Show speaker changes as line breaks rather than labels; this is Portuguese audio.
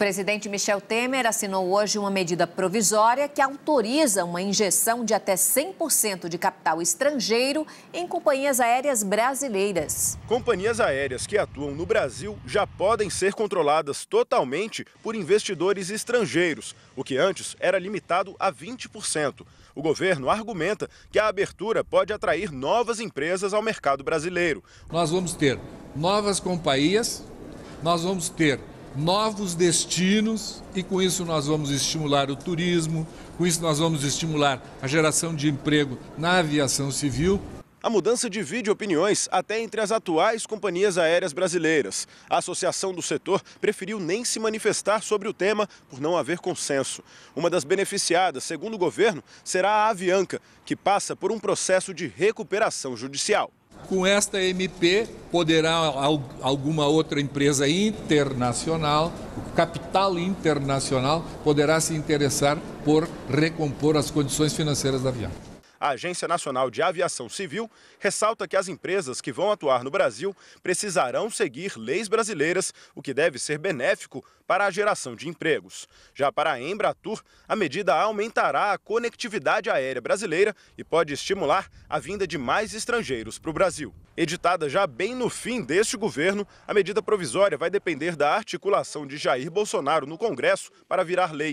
O presidente Michel Temer assinou hoje uma medida provisória que autoriza uma injeção de até 100% de capital estrangeiro em companhias aéreas brasileiras.
Companhias aéreas que atuam no Brasil já podem ser controladas totalmente por investidores estrangeiros, o que antes era limitado a 20%. O governo argumenta que a abertura pode atrair novas empresas ao mercado brasileiro. Nós vamos ter novas companhias, nós vamos ter novos
destinos e com isso nós vamos estimular o turismo, com isso nós vamos estimular a
geração de emprego na aviação civil. A mudança divide opiniões até entre as atuais companhias aéreas brasileiras. A associação do setor preferiu nem se manifestar sobre o tema por não haver consenso. Uma das beneficiadas, segundo o governo, será a Avianca, que passa por um processo de recuperação judicial. Com esta MP,
poderá alguma outra empresa internacional, capital internacional, poderá se interessar por recompor as condições financeiras da Avianca
a Agência Nacional de Aviação Civil ressalta que as empresas que vão atuar no Brasil precisarão seguir leis brasileiras, o que deve ser benéfico para a geração de empregos. Já para a Embratur, a medida aumentará a conectividade aérea brasileira e pode estimular a vinda de mais estrangeiros para o Brasil. Editada já bem no fim deste governo, a medida provisória vai depender da articulação de Jair Bolsonaro no Congresso para virar lei.